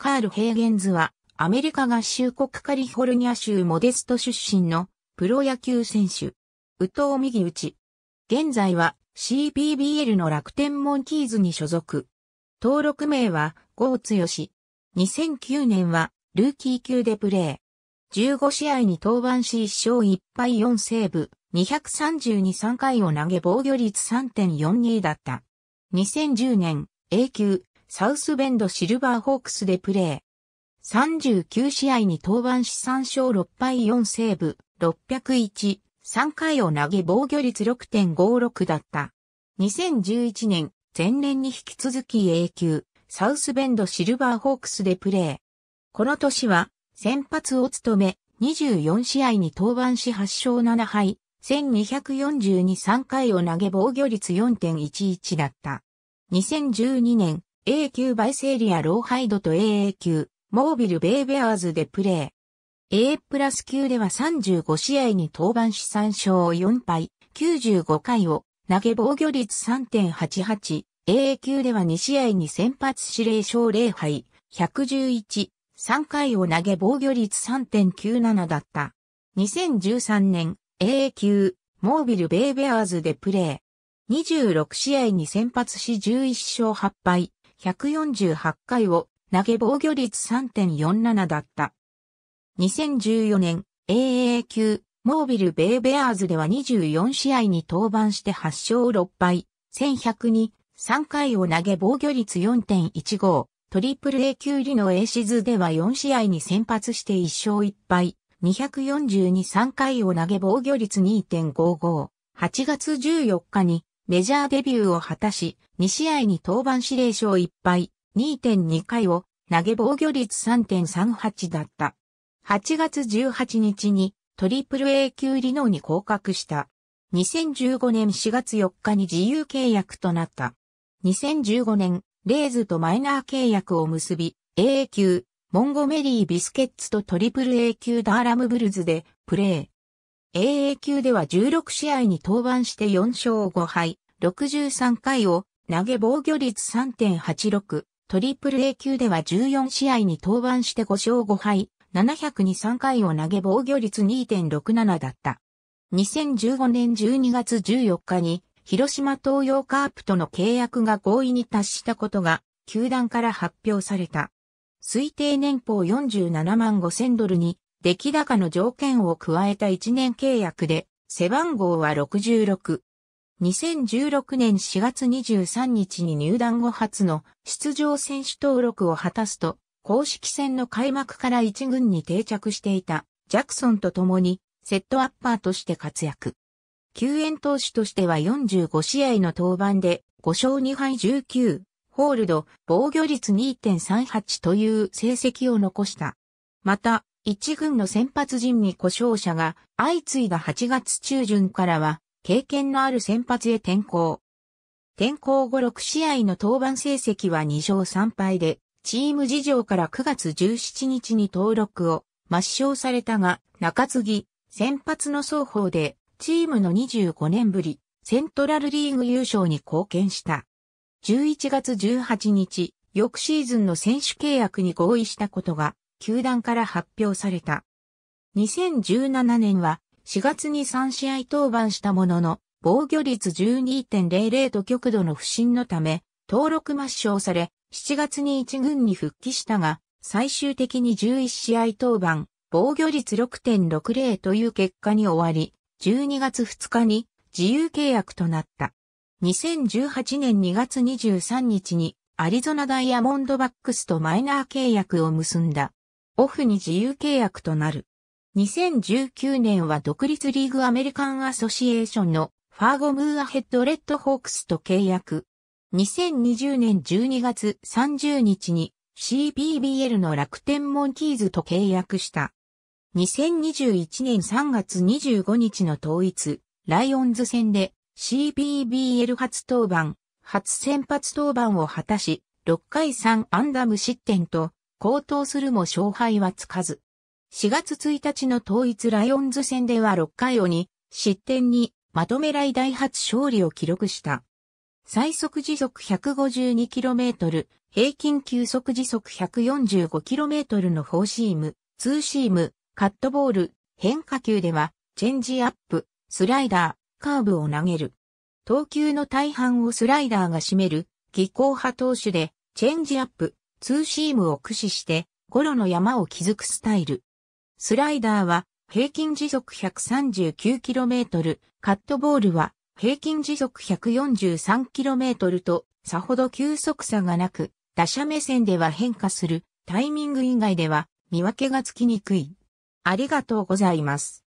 カール・ヘーゲンズは、アメリカ合衆国カリフォルニア州モデスト出身のプロ野球選手。宇藤右打現在は CPBL の楽天モンキーズに所属。登録名は、ゴーツヨ2009年は、ルーキー級でプレー。15試合に登板し1勝1敗4セーブ、2323回を投げ防御率3.42だった。2010年、A 級、サウスベンドシルバーホークスでプレー。39試合に登板し3勝6敗4セーブ、601、3回を投げ防御率6.56だった。2011年、前年に引き続き A 級、サウスベンドシルバーホークスでプレー。この年は、先発を務め、24試合に登板し8勝7敗、1242 3回を投げ防御率4.11だった。2012年、A 級バイセーリア・ローハイドと AA 級、モービル・ベイベアーズでプレー。A プラス級では35試合に登板し3勝4敗、95回を投げ防御率3.88。AA 級では2試合に先発し0勝0敗、111、3回を投げ防御率3.97だった。2013年、AA 級、モービル・ベイベアーズでプレー。26試合に先発し11勝8敗、148回を投げ防御率3.47だった。2014年 AA 級モービル・ベイ・ベアーズでは24試合に登板して8勝6敗、1100に3回を投げ防御率4.15、トリプル A 級リノ A シズでは4試合に先発して1勝1敗、242 3回を投げ防御率2.55。8月14日にメジャーデビューを果たし、2試合に登板指令書1敗、2.2回を投げ防御率3.38だった。8月18日にトリプル A 級リノーに降格した。2015年4月4日に自由契約となった。2015年、レーズとマイナー契約を結び、AA 級、モンゴメリー・ビスケッツとトリプル A 級ダーラムブルズでプレー。AA 級では16試合に登板して4勝5敗、63回を投げ防御率3.86、トリプル A 級では14試合に登板して5勝5敗、702.3回を投げ防御率2.67だった。2015年12月14日に広島東洋カープとの契約が合意に達したことが球団から発表された。推定年俸47万5千ドルに出来高の条件を加えた1年契約で、背番号は66。2016年4月23日に入団後初の出場選手登録を果たすと、公式戦の開幕から一軍に定着していたジャクソンと共にセットアッパーとして活躍。救援投手としては45試合の登板で5勝2敗19、ホールド、防御率2.38という成績を残した。また、一軍の先発陣に故障者が相次いだ8月中旬からは経験のある先発へ転向。転向後6試合の登板成績は2勝3敗で、チーム事情から9月17日に登録を抹消されたが、中継ぎ、先発の双方で、チームの25年ぶり、セントラルリーグ優勝に貢献した。11月18日、翌シーズンの選手契約に合意したことが球団から発表された。2017年は4月に3試合登板したものの、防御率12.00と極度の不振のため、登録抹消され、7月に1軍に復帰したが、最終的に11試合登板、防御率6.60という結果に終わり、12月2日に自由契約となった。2018年2月23日にアリゾナダイヤモンドバックスとマイナー契約を結んだ。オフに自由契約となる。2019年は独立リーグアメリカンアソシエーションのファーゴムーアヘッドレッドホークスと契約。2020年12月30日に CBBL の楽天モンキーズと契約した。2021年3月25日の統一、ライオンズ戦で CBBL 初登板、初先発登板を果たし、6回3安打無失点と高騰するも勝敗はつかず。4月1日の統一ライオンズ戦では6回を2失点にまとめ来第発勝利を記録した。最速時速 152km、平均球速時速 145km のフォーシーム、ツーシーム、カットボール、変化球では、チェンジアップ、スライダー、カーブを投げる。投球の大半をスライダーが占める、技巧派投手で、チェンジアップ、ツーシームを駆使して、ゴロの山を築くスタイル。スライダーは平均時速 139km、カットボールは平均時速 143km とさほど急速差がなく、打者目線では変化するタイミング以外では見分けがつきにくい。ありがとうございます。